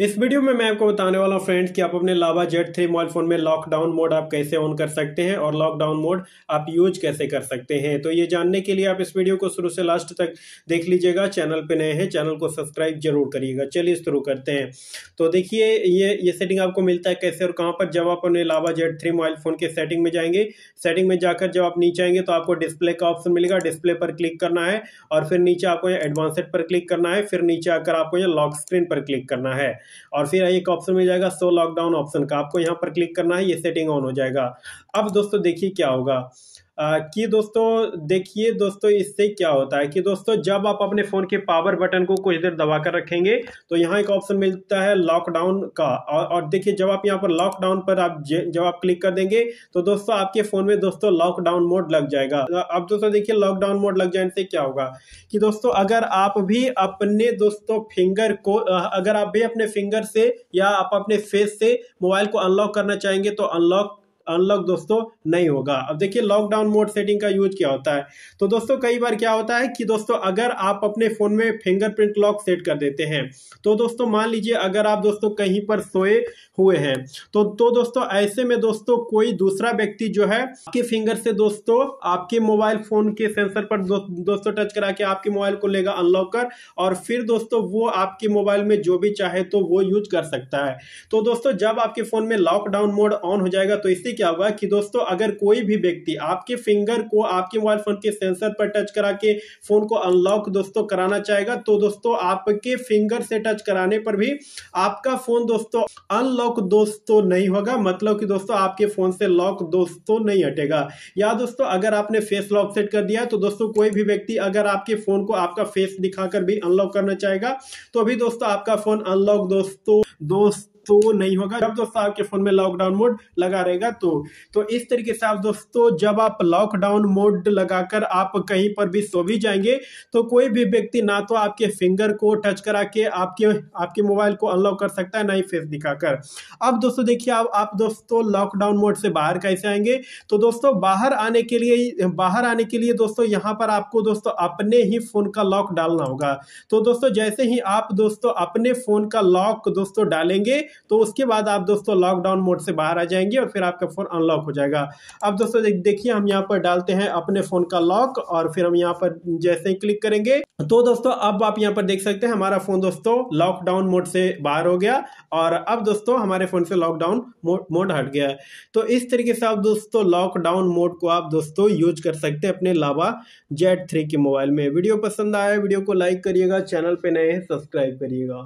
इस वीडियो में मैं आपको बताने वाला हूँ फ्रेंड्स कि आप अपने Lava Z three mobile phone में लॉकडाउन मोड आप कैसे ऑन कर सकते हैं और लॉकडाउन मोड आप यूज कैसे कर सकते हैं तो ये जानने के लिए आप इस वीडियो को शुरू से लास्ट तक देख लीजिएगा चैनल पे नए हैं चैनल को सब्सक्राइब जरूर करिएगा चलिए शुरू करते हैं तो देखिए ये ये सेटिंग आपको मिलता है कैसे और कहाँ पर जब आप अपने Lava Z three mobile phone के सेटिंग में जाएंगे सेटिंग में जाकर जब आप नीचे आएंगे तो आपको डिस्प्ले का ऑप्शन मिलेगा डिस्प्ले पर क्लिक करना है और फिर नीचे आपको एडवांसेड पर क्लिक करना है फिर नीचे आकर आपको यह लॉक स्क्रीन पर क्लिक करना है और फिर एक ऑप्शन मिल जाएगा सो लॉकडाउन ऑप्शन का आपको यहाँ पर क्लिक करना है ये सेटिंग ऑन हो जाएगा अब दोस्तों देखिए क्या होगा कि दोस्तों देखिए दोस्तों इससे क्या होता है कि दोस्तों जब आप अपने फ़ोन के पावर बटन को कुछ देर दबा कर रखेंगे तो यहाँ एक ऑप्शन मिलता है लॉकडाउन का और, और देखिए जब आप यहाँ पर लॉकडाउन पर आप जब आप क्लिक कर देंगे तो दोस्तों आपके फ़ोन में दोस्तों लॉकडाउन मोड लग जाएगा अब दोस्तों देखिए लॉकडाउन मोड लग जाने से क्या होगा कि दोस्तों अगर आप भी अपने दोस्तों फिंगर को अगर आप भी अपने फिंगर से या आप अपने फेस से मोबाइल को अनलॉक करना चाहेंगे तो अनलॉक अनलॉक दोस्तों नहीं होगा अब देखिए लॉकडाउन मोड सेटिंग का यूज क्या होता है तो दोस्तों कई बार क्या होता है कि दोस्तों अगर आप अपने फोन में फिंगरप्रिंट लॉक सेट कर देते हैं तो दोस्तों मान लीजिए अगर आप दोस्तों कहीं पर सोए हुए हैं तो तो दोस्तों ऐसे में दोस्तों कोई दूसरा व्यक्ति जो है आपके फिंगर से दोस्तों आपके मोबाइल फोन के सेंसर पर दो, दोस्तों टच करा के आपके मोबाइल को लेगा अनलॉक कर और फिर दोस्तों वो आपके मोबाइल में जो भी चाहे तो वो यूज कर सकता है तो दोस्तों जब आपके फोन में लॉकडाउन मोड ऑन हो जाएगा तो इसी क्या हुआ कि दोस्तों अगर कोई भी व्यक्ति आपके फिंगर को आपके मोबाइल फोन के सेंसर पर टच करा के फोन को अनलॉक दोस्तों कराना चाहेगा तो दोस्तों आपके फिंगर से टच कराने पर भी आपका फोन दोस्तों अनलॉक दोस्तों नहीं होगा मतलब कि दोस्तों आपके फोन से लॉक दोस्तों नहीं हटेगा या दोस्तों अगर आपने फेस लॉक सेट कर दिया तो दोस्तों कोई भी व्यक्ति अगर आपके फोन को आपका फेस दिखाकर भी अनलॉक करना चाहेगा तो अभी दोस्तों आपका फोन अनलॉक दोस्तों दोस्त तो वो नहीं होगा जब दोस्तों आपके फोन में लॉकडाउन मोड लगा रहेगा तो तो इस तरीके से आप दोस्तों जब आप लॉकडाउन मोड लगाकर आप कहीं पर भी सो भी जाएंगे तो कोई भी व्यक्ति ना तो आपके फिंगर को टच करा के आपके आपके मोबाइल को अनलॉक कर सकता है ना ही फेस दिखाकर अब दोस्तों देखिए अब आप दोस्तों लॉकडाउन मोड से बाहर कैसे आएंगे तो दोस्तों बाहर आने के लिए बाहर आने के लिए दोस्तों यहाँ पर आपको दोस्तों अपने ही फोन का लॉक डालना होगा तो दोस्तों जैसे ही आप दोस्तों अपने फोन का लॉक दोस्तों डालेंगे तो उसके बाद आप दोस्तों लॉकडाउन मोड से बाहर आ जाएंगे और फिर आपका फ़ोन अनलॉक हो जाएगा अब दोस्तों देखिए हम यहाँ पर डालते हैं अपने फ़ोन का लॉक और फिर हम यहाँ पर जैसे ही क्लिक करेंगे तो दोस्तों अब आप यहाँ पर देख सकते हैं हमारा फ़ोन दोस्तों लॉकडाउन मोड से बाहर हो गया और अब दोस्तों हमारे फ़ोन से लॉकडाउन मोड हट गया तो इस तरीके से आप दोस्तों लॉकडाउन मोड को आप दोस्तों यूज कर सकते हैं अपने लावा जेड थ्री के मोबाइल में वीडियो पसंद आया वीडियो को लाइक करिएगा चैनल पर नए हैं सब्सक्राइब करिएगा